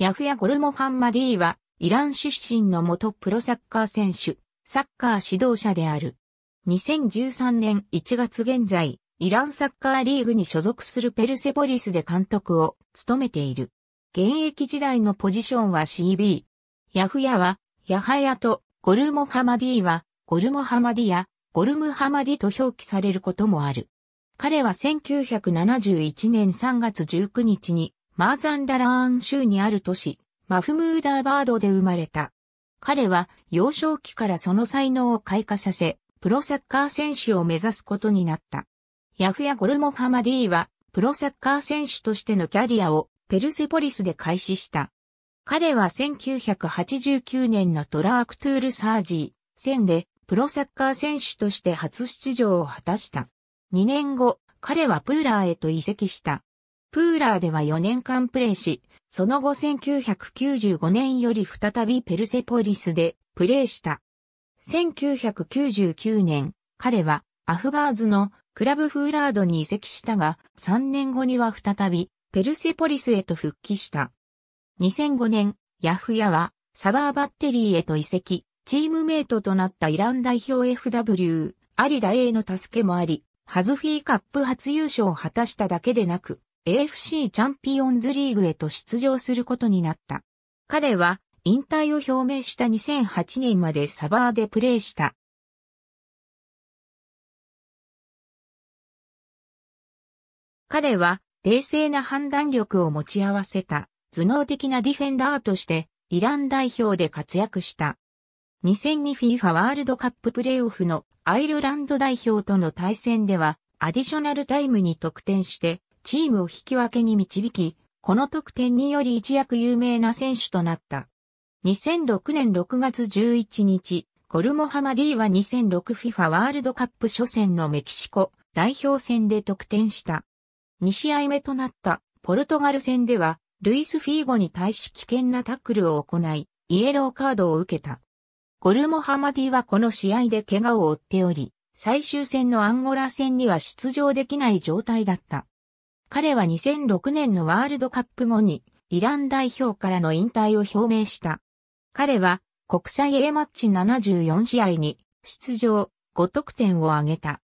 ヤフヤゴルモファンマディは、イラン出身の元プロサッカー選手、サッカー指導者である。2013年1月現在、イランサッカーリーグに所属するペルセポリスで監督を務めている。現役時代のポジションは CB。ヤフヤは、ヤハヤとゴルモハマディは、ゴルモハマディや、ゴルムハマディと表記されることもある。彼は1971年3月19日にマーザンダラーン州にある都市、マフムーダーバードで生まれた。彼は幼少期からその才能を開花させ、プロサッカー選手を目指すことになった。ヤフヤ・ゴルモハマディは、プロサッカー選手としてのキャリアをペルセポリスで開始した。彼は1989年のトラークトゥール・サージー戦でプロサッカー選手として初出場を果たした。2年後、彼はプーラーへと移籍した。プーラーでは4年間プレーし、その後1995年より再びペルセポリスでプレーした。1999年、彼はアフバーズのクラブフーラードに移籍したが、3年後には再びペルセポリスへと復帰した。2005年、ヤフヤはサバーバッテリーへと移籍、チームメイトとなったイラン代表 FW、アリダ A の助けもあり、ハズフィーカップ初優勝を果たしただけでなく、AFC チャンピオンズリーグへと出場することになった。彼は引退を表明した2008年までサバーでプレーした。彼は冷静な判断力を持ち合わせた頭脳的なディフェンダーとしてイラン代表で活躍した。2002FIFA ワールドカッププレーオフのアイルランド代表との対戦ではアディショナルタイムに得点してチームを引き分けに導き、この得点により一躍有名な選手となった。2006年6月11日、コルモハマディは 2006FIFA ワールドカップ初戦のメキシコ代表戦で得点した。2試合目となったポルトガル戦では、ルイス・フィーゴに対し危険なタックルを行い、イエローカードを受けた。コルモハマディはこの試合で怪我を負っており、最終戦のアンゴラ戦には出場できない状態だった。彼は2006年のワールドカップ後にイラン代表からの引退を表明した。彼は国際 A マッチ74試合に出場5得点を挙げた。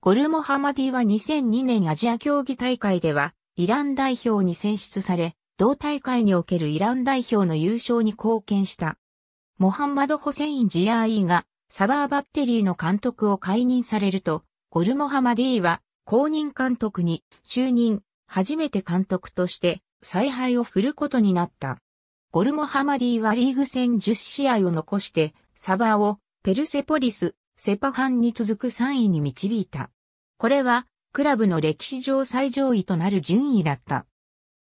ゴルモハマディは2002年アジア競技大会ではイラン代表に選出され、同大会におけるイラン代表の優勝に貢献した。モハンマド・ホセイン・ジアーイがサバーバッテリーの監督を解任されると、ゴルモハマディは公認監督に就任、初めて監督として采配を振ることになった。ゴルモハマディはリーグ戦10試合を残して、サバをペルセポリス、セパハンに続く3位に導いた。これは、クラブの歴史上最上位となる順位だった。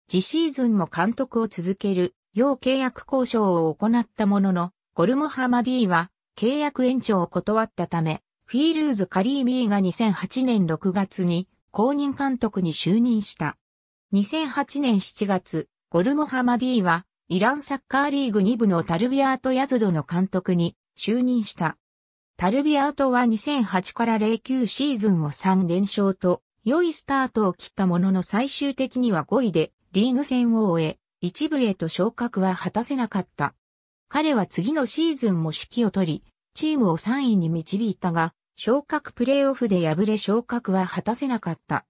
次シーズンも監督を続ける、要契約交渉を行ったものの、ゴルモハマディは、契約延長を断ったため、フィールーズ・カリーミーが2008年6月に公認監督に就任した。2008年7月、ゴルモハマディはイランサッカーリーグ2部のタルビアート・ヤズドの監督に就任した。タルビアートは2008から09シーズンを3連勝と良いスタートを切ったものの最終的には5位でリーグ戦を終え、一部へと昇格は果たせなかった。彼は次のシーズンも指揮を取り、チームを3位に導いたが、昇格プレイオフで敗れ昇格は果たせなかった。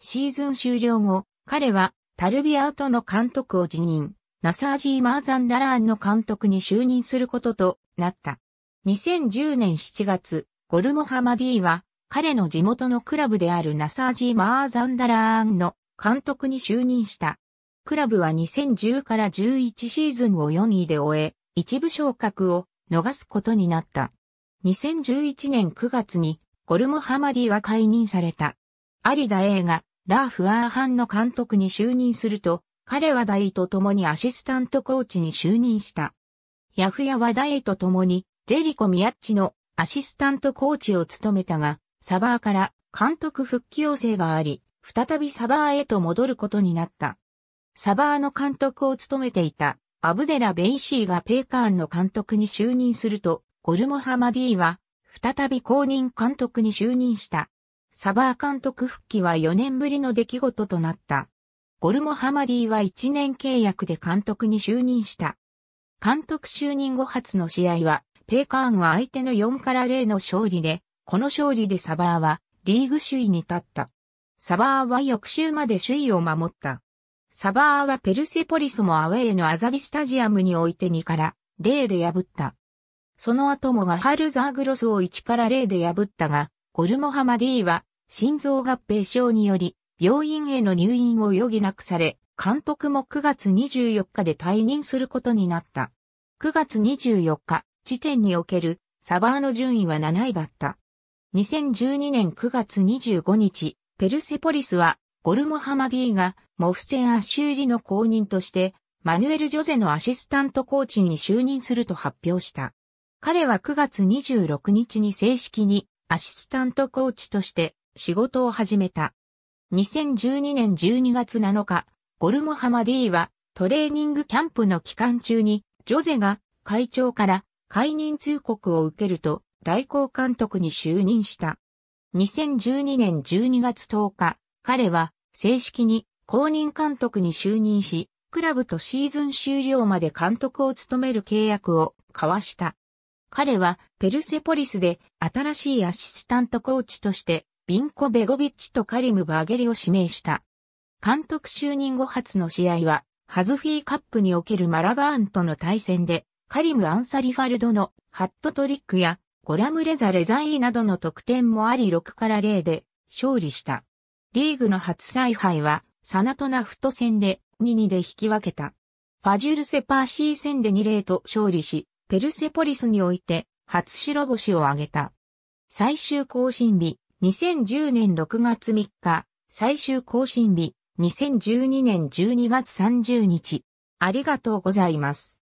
シーズン終了後、彼はタルビアートの監督を辞任、ナサージー・マーザンダラーンの監督に就任することとなった。2010年7月、ゴルモハマディは彼の地元のクラブであるナサージー・マーザンダラーンの監督に就任した。クラブは2010から11シーズンを4位で終え、一部昇格を逃すことになった。2011年9月にゴルムハマディは解任された。有田映画、ラーフ・アーハンの監督に就任すると、彼はダイと共にアシスタントコーチに就任した。ヤフヤはダイと共に、ジェリコ・ミヤッチのアシスタントコーチを務めたが、サバーから監督復帰要請があり、再びサバーへと戻ることになった。サバーの監督を務めていたアブデラ・ベイシーがペーカーンの監督に就任すると、ゴルモハマディは、再び公認監督に就任した。サバー監督復帰は4年ぶりの出来事となった。ゴルモハマディは1年契約で監督に就任した。監督就任後初の試合は、ペーカーンは相手の4から0の勝利で、この勝利でサバーはリーグ首位に立った。サバーは翌週まで首位を守った。サバーはペルセポリスもアウェイのアザディスタジアムにおいて2から0で破った。その後もガハルザーグロスを1から0で破ったが、ゴルモハマディは心臓合併症により病院への入院を余儀なくされ、監督も9月24日で退任することになった。9月24日時点におけるサバーの順位は7位だった。2012年9月25日、ペルセポリスはゴルモハマディがモフセン・アシューリの後任として、マヌエル・ジョゼのアシスタントコーチに就任すると発表した。彼は9月26日に正式にアシスタントコーチとして仕事を始めた。2012年12月7日、ゴルモハマディはトレーニングキャンプの期間中にジョゼが会長から解任通告を受けると代行監督に就任した。2012年12月10日、彼は正式に公認監督に就任し、クラブとシーズン終了まで監督を務める契約を交わした。彼はペルセポリスで新しいアシスタントコーチとしてビンコ・ベゴビッチとカリム・バーゲリを指名した。監督就任後初の試合はハズフィーカップにおけるマラバーンとの対戦でカリム・アンサリファルドのハットトリックやゴラム・レザ・レザイなどの得点もあり6から0で勝利した。リーグの初采配はサナトナフト戦で2-2で引き分けた。ファジュルセパーシー戦で2-0と勝利し、ペルセポリスにおいて初白星を挙げた。最終更新日、2010年6月3日、最終更新日、2012年12月30日。ありがとうございます。